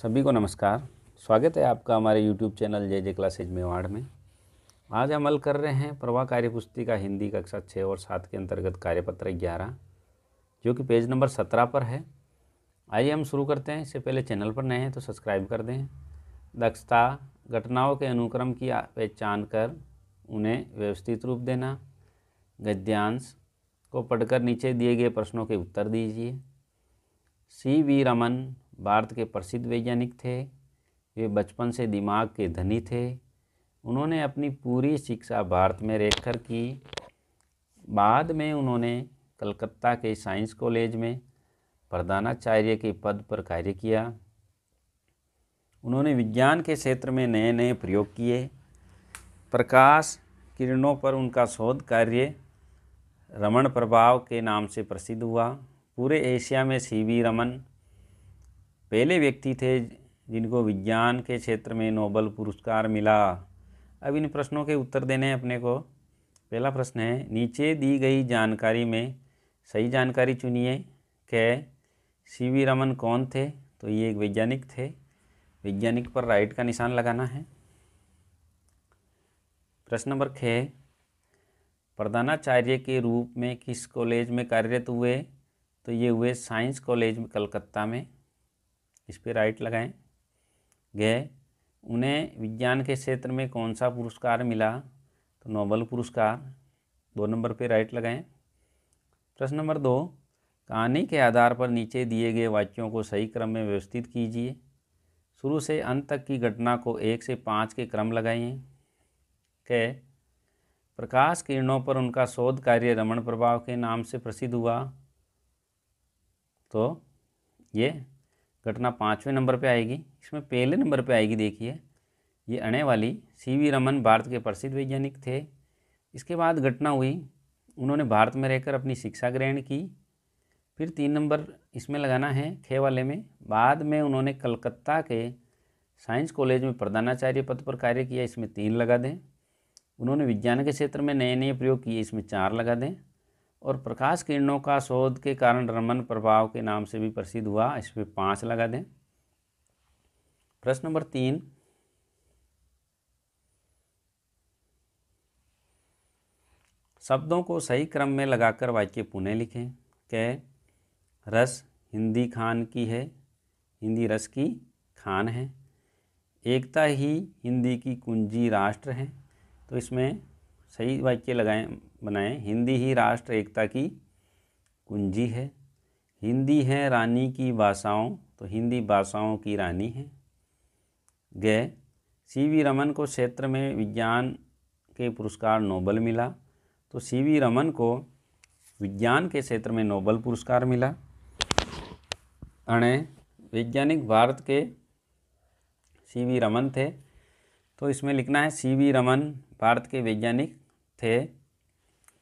सभी को नमस्कार स्वागत है आपका हमारे YouTube channel J J classes Mewar में आज हम हल कर रहे हैं प्रवाह कार्यपुस्तिका हिंदी कक्षा छः और सात के अंतर्गत कार्यपत्र ग्यारह जो कि पेज नंबर सत्रह पर है आइए हम शुरू करते हैं इससे पहले चैनल पर नए हैं तो सब्सक्राइब कर दें दक्षता घटनाओं के अनुक्रम की पहचान कर उन्हें व्यवस्थित रूप देना गद्यांश को पढ़कर नीचे दिए गए प्रश्नों के उत्तर दीजिए सी वी रमन भारत के प्रसिद्ध वैज्ञानिक थे वे बचपन से दिमाग के धनी थे उन्होंने अपनी पूरी शिक्षा भारत में रहकर की बाद में उन्होंने कलकत्ता के साइंस कॉलेज में प्रधानाचार्य के पद पर कार्य किया उन्होंने विज्ञान के क्षेत्र में नए नए प्रयोग किए प्रकाश किरणों पर उनका शोध कार्य रमन प्रभाव के नाम से प्रसिद्ध हुआ पूरे एशिया में सी वी रमन पहले व्यक्ति थे जिनको विज्ञान के क्षेत्र में नोबल पुरस्कार मिला अब इन प्रश्नों के उत्तर देने हैं अपने को पहला प्रश्न है नीचे दी गई जानकारी में सही जानकारी चुनिए कि सी वी रमन कौन थे तो ये एक वैज्ञानिक थे वैज्ञानिक पर राइट का निशान लगाना है प्रश्न नंबर छः प्रधानाचार्य के रूप में किस कॉलेज में कार्यरत हुए तो ये हुए साइंस कॉलेज कलकत्ता में इस पर राइट लगाएं गए उन्हें विज्ञान के क्षेत्र में कौन सा पुरस्कार मिला तो नोबल पुरस्कार दो नंबर पे राइट लगाएं प्रश्न नंबर दो कहानी के आधार पर नीचे दिए गए वाक्यों को सही क्रम में व्यवस्थित कीजिए शुरू से अंत तक की घटना को एक से पाँच के क्रम लगाइए के प्रकाश किरणों पर उनका शोध कार्य रमण प्रभाव के नाम से प्रसिद्ध हुआ तो ये घटना पाँचवें नंबर पे आएगी इसमें पहले नंबर पे आएगी देखिए ये अणे वाली सी वी रमन भारत के प्रसिद्ध वैज्ञानिक थे इसके बाद घटना हुई उन्होंने भारत में रहकर अपनी शिक्षा ग्रहण की फिर तीन नंबर इसमें लगाना है खे वाले में बाद में उन्होंने कलकत्ता के साइंस कॉलेज में प्रधानाचार्य पद पर कार्य किया इसमें तीन लगा दें उन्होंने विज्ञान के क्षेत्र में नए नए प्रयोग किए इसमें चार लगा दें और प्रकाश किरणों का शोध के कारण रमन प्रभाव के नाम से भी प्रसिद्ध हुआ इस पर पाँच लगा दें प्रश्न नंबर तीन शब्दों को सही क्रम में लगाकर वाक्य पुनः लिखें कह रस हिंदी खान की है हिंदी रस की खान है एकता ही हिंदी की कुंजी राष्ट्र है तो इसमें सही वाक्य लगाएं बनाएं हिंदी ही राष्ट्र एकता की कुंजी है हिंदी है रानी की भाषाओं तो हिंदी भाषाओं की रानी है गए सी वी रमन को क्षेत्र में विज्ञान के पुरस्कार नोबल मिला तो सी वी रमन को विज्ञान के क्षेत्र में नोबल पुरस्कार मिला अणे वैज्ञानिक भारत के सी वी रमन थे तो इसमें लिखना है सी वी रमन भारत के वैज्ञानिक थे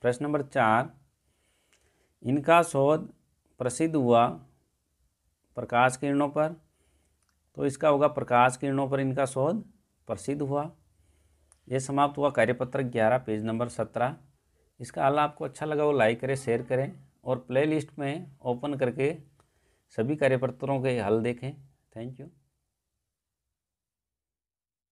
प्रश्न नंबर चार इनका शोध प्रसिद्ध हुआ प्रकाश किरणों पर तो इसका होगा प्रकाश किरणों पर इनका शोध प्रसिद्ध हुआ ये समाप्त हुआ कार्यपत्र ग्यारह पेज नंबर सत्रह इसका हल आपको अच्छा लगा वो लाइक करें शेयर करें और प्लेलिस्ट में ओपन करके सभी कार्यपत्रों के हल देखें थैंक यू